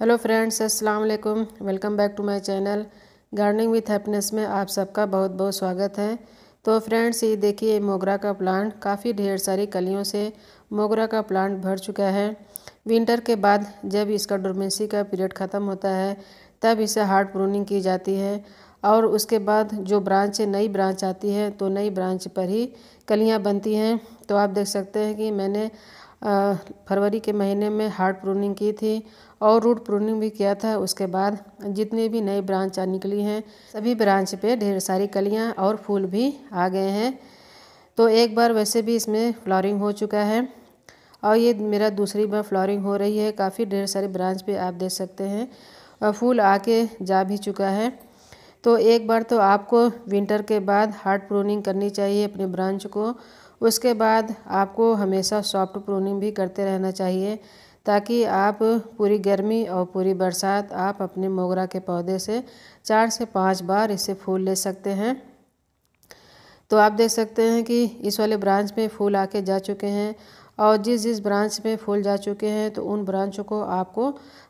hello friends अस्सलाम वालेकुम welcome back to my channel gardening with happiness में आप सबका बहुत बहुत स्वागत है तो फ्रेंड्स ये देखिए मोगरा का प्लांट काफ़ी ढेर सारी कलियों से मोगरा का प्लांट भर चुका है विंटर के बाद जब इसका डोरमेंसी का पीरियड ख़त्म होता है तब इसे हार्ड प्रूनिंग की जाती है और उसके बाद जो ब्रांच नई ब्रांच आती है तो नई ब्रांच पर ही कलियाँ बनती हैं तो आप देख सकते हैं कि मैंने फरवरी के महीने में हार्ड प्रूनिंग की थी और रूट प्रूनिंग भी किया था उसके बाद जितनी भी नए ब्रांच निकली हैं सभी ब्रांच पे ढेर सारी कलियां और फूल भी आ गए हैं तो एक बार वैसे भी इसमें फ्लॉरिंग हो चुका है और ये मेरा दूसरी बार फ्लॉरिंग हो रही है काफ़ी ढेर सारे ब्रांच पर आप देख सकते हैं और फूल आके जा भी चुका है तो एक बार तो आपको विंटर के बाद हार्ड प्रूनिंग करनी चाहिए अपने ब्रांच को उसके बाद आपको हमेशा सॉफ्ट प्रूनिंग भी करते रहना चाहिए ताकि आप पूरी गर्मी और पूरी बरसात आप अपने मोगरा के पौधे से चार से पाँच बार इसे फूल ले सकते हैं तो आप देख सकते हैं कि इस वाले ब्रांच में फूल आके जा चुके हैं और जिस जिस ब्रांच में फूल जा चुके हैं तो उन ब्रांचों को आपको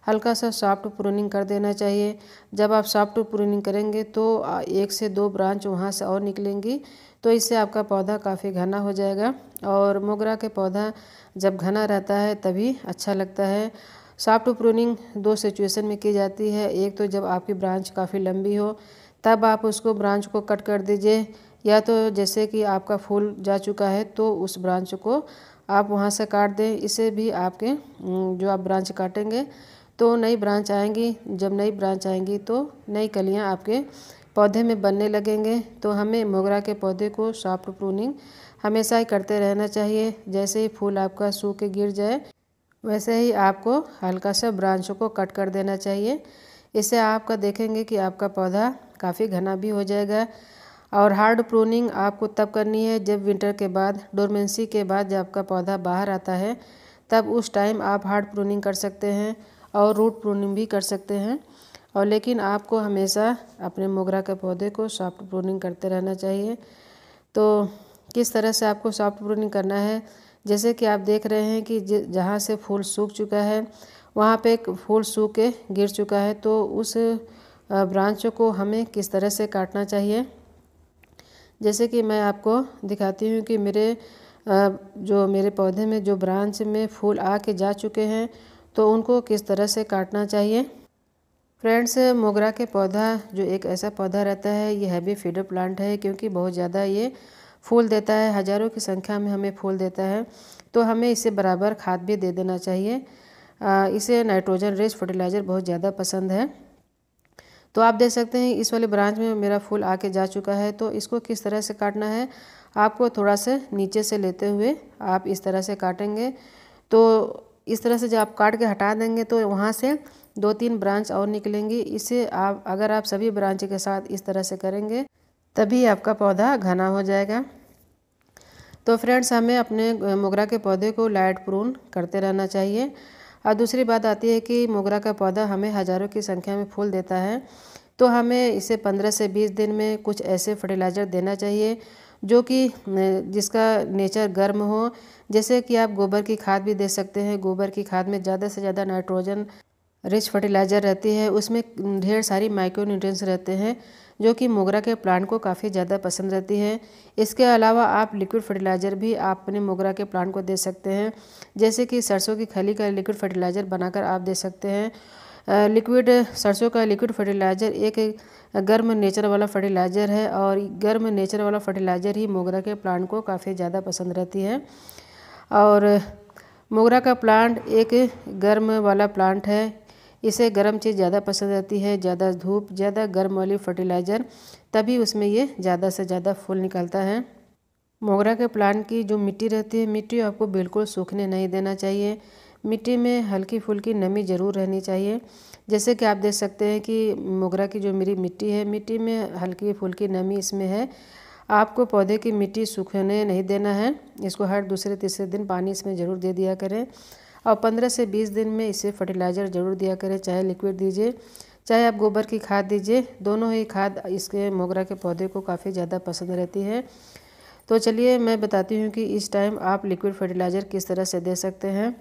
हल्का सा सॉफ्ट प्रूनिंग कर देना चाहिए जब आप सॉफ्ट प्रूनिंग करेंगे तो एक से दो ब्रांच वहाँ से और निकलेंगी तो इससे आपका पौधा काफ़ी घना हो जाएगा और मोगरा के पौधा जब घना रहता है तभी अच्छा लगता है सॉफ्ट प्रूनिंग दो सिचुएशन में की जाती है एक तो जब आपकी ब्रांच काफ़ी लंबी हो तब आप उसको ब्रांच को कट कर दीजिए या तो जैसे कि आपका फूल जा चुका है तो उस ब्रांच को आप वहाँ से काट दें इसे भी आपके जो आप ब्रांच काटेंगे तो नई ब्रांच आएंगी जब नई ब्रांच आएंगी तो नई कलियाँ आपके पौधे में बनने लगेंगे तो हमें मोगरा के पौधे को सॉफ्ट प्रूनिंग हमेशा ही करते रहना चाहिए जैसे ही फूल आपका सूख के गिर जाए वैसे ही आपको हल्का सा ब्रांचों को कट कर देना चाहिए इससे आपका देखेंगे कि आपका पौधा काफ़ी घना भी हो जाएगा और हार्ड प्रोनिंग आपको तब करनी है जब विंटर के बाद डोरमेंसी के बाद जब आपका पौधा बाहर आता है तब उस टाइम आप हार्ड प्रोनिंग कर सकते हैं और रूट प्रोनिंग भी कर सकते हैं और लेकिन आपको हमेशा अपने मोगरा के पौधे को सॉफ्ट प्रोनिंग करते रहना चाहिए तो किस तरह से आपको सॉफ्ट प्रोनिंग करना है जैसे कि आप देख रहे हैं कि जहाँ से फूल सूख चुका है वहाँ पे एक फूल सूख के गिर चुका है तो उस ब्रांच को हमें किस तरह से काटना चाहिए जैसे कि मैं आपको दिखाती हूँ कि मेरे जो मेरे पौधे में जो ब्रांच में फूल आके जा चुके हैं तो उनको किस तरह से काटना चाहिए फ्रेंड्स मोगरा के पौधा जो एक ऐसा पौधा रहता है ये हैवी फीडर प्लांट है क्योंकि बहुत ज़्यादा ये फूल देता है हज़ारों की संख्या में हमें फूल देता है तो हमें इसे बराबर खाद भी दे देना चाहिए इसे नाइट्रोजन रेस फर्टिलाइज़र बहुत ज़्यादा पसंद है तो आप देख सकते हैं इस वाले ब्रांच में मेरा फूल आके जा चुका है तो इसको किस तरह से काटना है आपको थोड़ा सा नीचे से लेते हुए आप इस तरह से काटेंगे तो इस तरह से जब आप काट के हटा देंगे तो वहाँ से दो तीन ब्रांच और निकलेंगी इसे आप अगर आप सभी ब्रांच के साथ इस तरह से करेंगे तभी आपका पौधा घना हो जाएगा तो फ्रेंड्स हमें अपने मोगरा के पौधे को लाइट प्रून करते रहना चाहिए और दूसरी बात आती है कि मोगरा का पौधा हमें हज़ारों की संख्या में फूल देता है तो हमें इसे पंद्रह से बीस दिन में कुछ ऐसे फर्टिलाइज़र देना चाहिए जो कि जिसका नेचर गर्म हो जैसे कि आप गोबर की खाद भी दे सकते हैं गोबर की खाद में ज़्यादा से ज़्यादा नाइट्रोजन रिच फर्टिलाइज़र रहती है उसमें ढेर सारी माइक्रो न्यूट्रिएंट्स रहते हैं जो कि मोगरा के प्लांट को काफ़ी ज़्यादा पसंद रहती है इसके अलावा आप लिक्विड फर्टिलाइज़र भी आप अपने मोगरा के प्लांट को दे सकते हैं जैसे कि सरसों की खली का लिक्विड फर्टिलाइज़र बनाकर आप दे सकते हैं लिक्विड सरसों का लिक्विड फर्टिलाइज़र एक गर्म नेचर वाला फर्टिलाइज़र है और गर्म नेचर वाला फर्टिलाइज़र ही मोगरा के प्लांट को काफ़ी ज़्यादा पसंद रहती है और मोगरा का प्लांट एक गर्म वाला प्लांट है इसे गर्म चीज़ ज़्यादा पसंद आती है ज़्यादा धूप ज़्यादा गर्म वाली फर्टिलाइज़र तभी उसमें ये ज़्यादा से ज़्यादा फूल निकलता है मोगरा के प्लांट की जो मिट्टी रहती है मिट्टी आपको बिल्कुल सूखने नहीं देना चाहिए मिट्टी में हल्की फुल्की नमी ज़रूर रहनी चाहिए जैसे कि आप देख सकते हैं कि मोगरा की जो मेरी मिट्टी है मिट्टी में हल्की फुल्की नमी इसमें है आपको पौधे की मिट्टी सूखने नहीं देना है इसको हर दूसरे तीसरे दिन पानी इसमें ज़रूर दे दिया करें और पंद्रह से बीस दिन में इसे फर्टिलाइज़र ज़रूर दिया करें चाहे लिक्विड दीजिए चाहे आप गोबर की खाद दीजिए दोनों ही खाद इसके मोगरा के पौधे को काफ़ी ज़्यादा पसंद रहती है तो चलिए मैं बताती हूँ कि इस टाइम आप लिक्विड फर्टिलाइज़र किस तरह से दे सकते हैं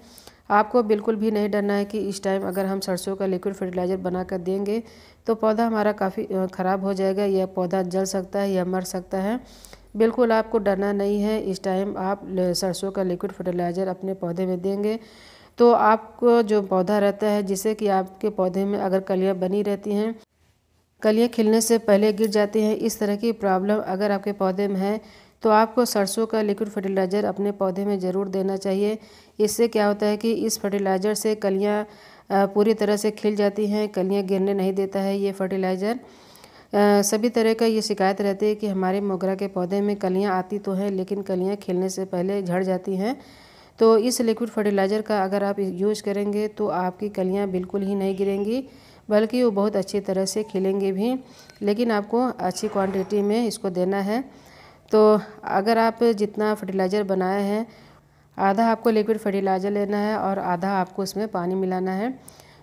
आपको बिल्कुल भी नहीं डरना है कि इस टाइम अगर हम सरसों का लिक्विड फर्टिलाइज़र बना कर देंगे तो पौधा हमारा काफ़ी ख़राब हो जाएगा या पौधा जल सकता है या मर सकता है बिल्कुल आपको डरना नहीं है इस टाइम आप सरसों का लिक्विड फर्टिलाइज़र अपने पौधे में देंगे तो आपको जो पौधा रहता है जिससे कि आपके पौधे में अगर कलियाँ बनी रहती हैं कलियाँ खिलने से पहले गिर जाती हैं इस तरह की प्रॉब्लम अगर आपके पौधे में है तो आपको सरसों का लिक्विड फर्टिलाइज़र अपने पौधे में ज़रूर देना चाहिए इससे क्या होता है कि इस फर्टिलाइज़र से कलियाँ पूरी तरह से खिल जाती हैं कलियाँ गिरने नहीं देता है ये फर्टिलाइज़र सभी तरह का ये शिकायत रहती है कि हमारे मोगरा के पौधे में कलियाँ आती तो हैं लेकिन कलियाँ खिलने से पहले झड़ जाती हैं तो इस लिक्विड फर्टिलाइज़र का अगर आप यूज करेंगे तो आपकी कलियाँ बिल्कुल ही नहीं गिरेंगी बल्कि वो बहुत अच्छी तरह से खिलेंगे भी लेकिन आपको अच्छी क्वांटिटी में इसको देना है तो अगर आप जितना फर्टिलाइज़र बनाए हैं आधा आपको लिक्विड फर्टिलाइज़र लेना है और आधा आपको उसमें पानी मिलाना है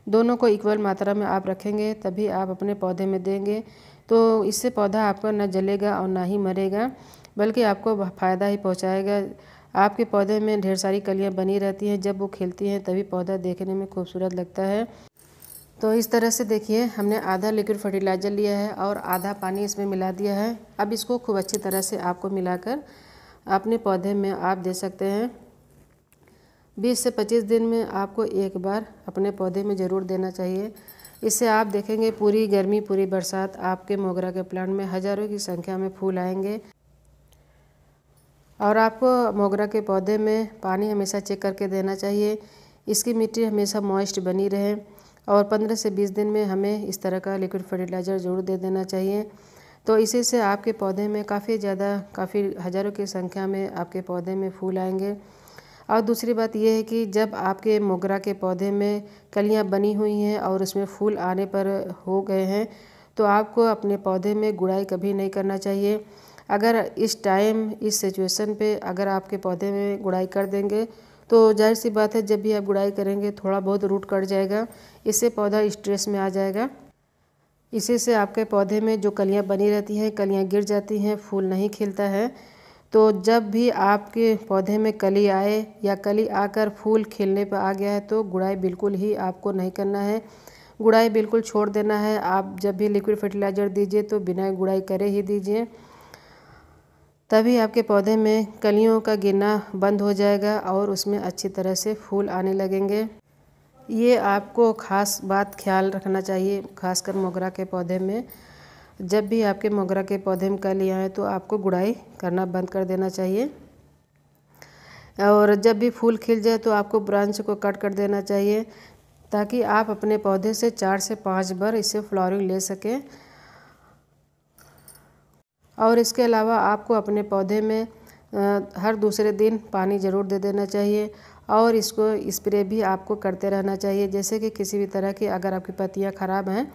दोनों को इक्वल मात्रा में आप रखेंगे तभी आप अपने पौधे में देंगे तो इससे पौधा आपका न जलेगा और ना ही मरेगा बल्कि आपको फ़ायदा ही पहुँचाएगा आपके पौधे में ढेर सारी कलियाँ बनी रहती हैं जब वो खिलती हैं तभी पौधा देखने में खूबसूरत लगता है तो इस तरह से देखिए हमने आधा लिक्विड फर्टिलाइज़र लिया है और आधा पानी इसमें मिला दिया है अब इसको खूब अच्छी तरह से आपको मिलाकर अपने पौधे में आप दे सकते हैं 20 से 25 दिन में आपको एक बार अपने पौधे में ज़रूर देना चाहिए इससे आप देखेंगे पूरी गर्मी पूरी बरसात आपके मोगरा के प्लांट में हज़ारों की संख्या में फूल आएंगे और आपको मोगरा के पौधे में पानी हमेशा चेक करके देना चाहिए इसकी मिट्टी हमेशा मॉइस्ट बनी रहे और 15 से 20 दिन में हमें इस तरह का लिक्विड फर्टिलाइज़र ज़रूर दे देना चाहिए तो इसी से आपके पौधे में काफ़ी ज़्यादा काफ़ी हज़ारों की संख्या में आपके पौधे में फूल आएंगे और दूसरी बात यह है कि जब आपके मोगरा के पौधे में कलियाँ बनी हुई हैं और उसमें फूल आने पर हो गए हैं तो आपको अपने पौधे में गुड़ाई कभी नहीं करना चाहिए अगर इस टाइम इस सिचुएशन पे अगर आपके पौधे में गुड़ाई कर देंगे तो जाहिर सी बात है जब भी आप गुड़ाई करेंगे थोड़ा बहुत रूट कट जाएगा इससे पौधा स्ट्रेस में आ जाएगा इसी से आपके पौधे में जो कलियां बनी रहती हैं कलियां गिर जाती हैं फूल नहीं खिलता है तो जब भी आपके पौधे में कली आए या कली आकर फूल खिलने पर आ गया है तो गुड़ाई बिल्कुल ही आपको नहीं करना है गुड़ाई बिल्कुल छोड़ देना है आप जब भी लिक्विड फर्टिलाइज़र दीजिए तो बिना गुड़ाई करे ही दीजिए तभी आपके पौधे में कलियों का गिरना बंद हो जाएगा और उसमें अच्छी तरह से फूल आने लगेंगे ये आपको ख़ास बात ख्याल रखना चाहिए खासकर मोगरा के पौधे में जब भी आपके मोगरा के पौधे में कली आए तो आपको गुड़ाई करना बंद कर देना चाहिए और जब भी फूल खिल जाए तो आपको ब्रांच को कट कर देना चाहिए ताकि आप अपने पौधे से चार से पाँच बार इसे फ्लॉरिंग ले सकें और इसके अलावा आपको अपने पौधे में हर दूसरे दिन पानी ज़रूर दे देना चाहिए और इसको स्प्रे भी आपको करते रहना चाहिए जैसे कि किसी भी तरह की अगर आपकी पत्तियाँ ख़राब हैं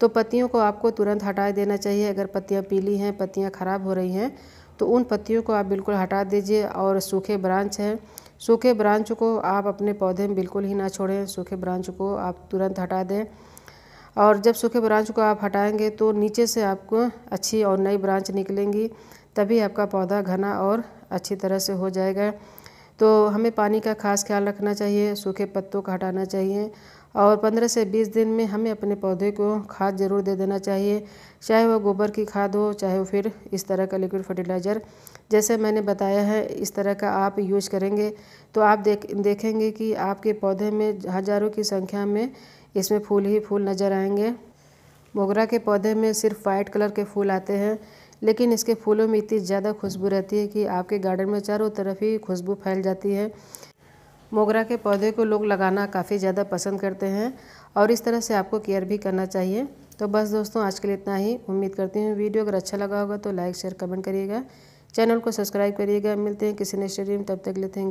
तो पत्तियों को आपको तुरंत हटा देना चाहिए अगर पत्तियाँ पीली हैं पत्तियाँ ख़राब हो रही हैं तो उन पत्तियों को आप बिल्कुल हटा दीजिए और सूखे ब्रांच हैं सूखे ब्रांच को आप अपने पौधे में बिल्कुल ही ना छोड़ें सूखे ब्रांच को आप तुरंत हटा दें और जब सूखे ब्रांच को आप हटाएंगे तो नीचे से आपको अच्छी और नई ब्रांच निकलेंगी तभी आपका पौधा घना और अच्छी तरह से हो जाएगा तो हमें पानी का खास ख्याल रखना चाहिए सूखे पत्तों का हटाना चाहिए और 15 से 20 दिन में हमें अपने पौधे को खाद ज़रूर दे देना चाहिए चाहे वह गोबर की खाद हो चाहे वो फिर इस तरह का लिक्विड फर्टिलाइज़र जैसे मैंने बताया है इस तरह का आप यूज करेंगे तो आप देख देखेंगे कि आपके पौधे में हज़ारों की संख्या में इसमें फूल ही फूल नज़र आएंगे मोगरा के पौधे में सिर्फ वाइट कलर के फूल आते हैं लेकिन इसके फूलों में इतनी ज़्यादा खुशबू रहती है कि आपके गार्डन में चारों तरफ ही खुशबू फैल जाती है मोगरा के पौधे को लोग लगाना काफ़ी ज़्यादा पसंद करते हैं और इस तरह से आपको केयर भी करना चाहिए तो बस दोस्तों आज के लिए इतना ही उम्मीद करती हूँ वीडियो अगर अच्छा लगा होगा तो लाइक शेयर कमेंट करिएगा चैनल को सब्सक्राइब करिएगा मिलते हैं किसी नेक्स्ट वीडियो में तब तक लेते हैं